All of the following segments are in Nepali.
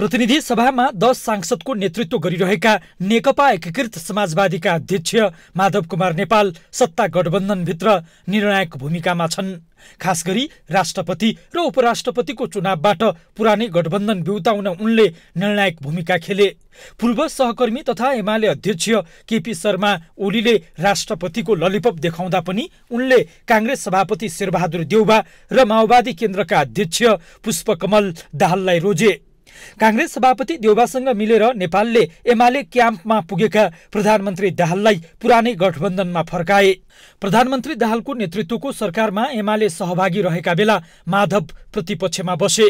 प्रतिनिधि सभामा दस सांसदको नेतृत्व गरिरहेका नेकपा एकीकृत समाजवादीका अध्यक्ष माधव कुमार नेपाल सत्ता गठबन्धनभित्र निर्णायक भूमिकामा छन् खास गरी राष्ट्रपति र उपराष्ट्रपतिको चुनावबाट पुरानै गठबन्धन बिउताउन उनले निर्णायक भूमिका खेले पूर्व सहकर्मी तथा एमाले अध्यक्ष केपी शर्मा ओलीले राष्ट्रपतिको ललिपप देखाउँदा पनि उनले काङ्ग्रेस सभापति शेरबहादुर देउबा र माओवादी केन्द्रका अध्यक्ष पुष्पकमल दाहाललाई रोजे काङ्ग्रेस सभापति देउबासँग मिलेर नेपालले एमाले क्याम्पमा पुगेका प्रधानमन्त्री दाहाललाई पुरानै गठबन्धनमा फर्काए प्रधानमन्त्री दाहालको नेतृत्वको सरकारमा एमाले सहभागी रहेका बेला माधव प्रतिपक्षमा बसे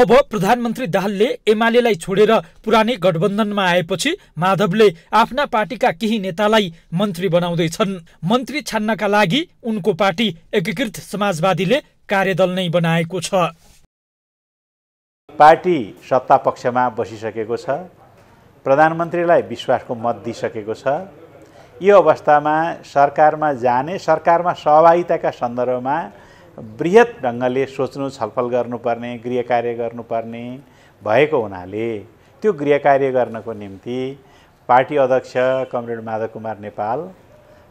अब प्रधानमन्त्री दाहालले एमालेलाई छोडेर पुरानै गठबन्धनमा आएपछि माधवले आफ्ना पार्टीका केही नेतालाई मन्त्री बनाउँदैछन् मन्त्री छान्नका लागि उनको पार्टी एकीकृत समाजवादीले कार्यदल नै बनाएको छ पार्टी सत्ता पक्षमा बसिसकेको छ प्रधानमन्त्रीलाई विश्वासको मत दिइसकेको छ यो अवस्थामा सरकारमा जाने सरकारमा सहभागिताका सन्दर्भमा वृहत ढङ्गले सोच्नु छलफल गर्नुपर्ने गृह कार्य गर्नुपर्ने भएको हुनाले त्यो गृह कार्य गर्नको निम्ति पार्टी अध्यक्ष कमरेड माधव कुमार नेपाल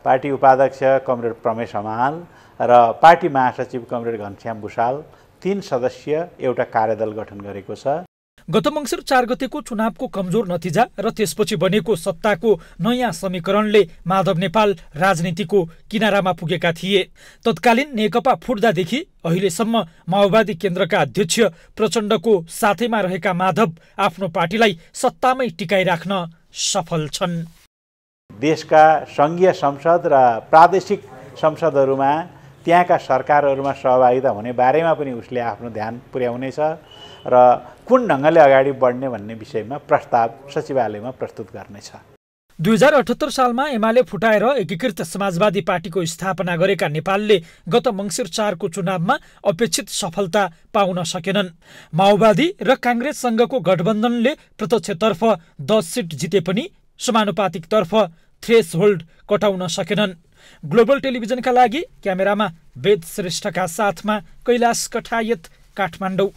पार्टी उपाध्यक्ष कमरेड प्रमेश हमाल र पार्टी महासचिव कमरेड घनश्याम भुषाल तीन सदस्य एउटा कार्यदल गठन गरेको छ गत मङ्सिर चार गतेको चुनावको कमजोर नतिजा र त्यसपछि बनेको सत्ताको नयाँ समीकरणले माधव नेपाल राजनीतिको किनारामा पुगेका थिए तत्कालीन नेकपा फुट्दादेखि अहिलेसम्म माओवादी केन्द्रका अध्यक्ष प्रचण्डको साथैमा रहेका माधव आफ्नो पार्टीलाई सत्तामै टिकाइराख्न सफल छन् देशका सङ्घीय संसद र प्रादेशिक संसदहरूमा त्यहाँका सरकारहरूमा सहभागिता हुने बारेमा पनि उसले आफ्नो ध्यान पुर्याउनेछ र कुन ढङ्गले अगाडि बढ्ने भन्ने विषयमा प्रस्ताव सचिवालयमा प्रस्तुत गर्नेछ दुई हजार अठहत्तर सालमा एमाले फुटाएर एकीकृत समाजवादी पार्टीको स्थापना गरेका नेपालले गत मङ्सिर चारको चुनावमा अपेक्षित सफलता पाउन सकेनन् माओवादी र काङ्ग्रेससँगको गठबन्धनले प्रत्यक्षतर्फ दस सिट जिते पनि समानुपातिकतर्फ थ्रेस होल्ड कटाउन सकेनन् ग्लोबल टेलिभिजनका लागि क्यामेरामा वेद श्रेष्ठका साथमा कैलाश कठायत काठमाडौँ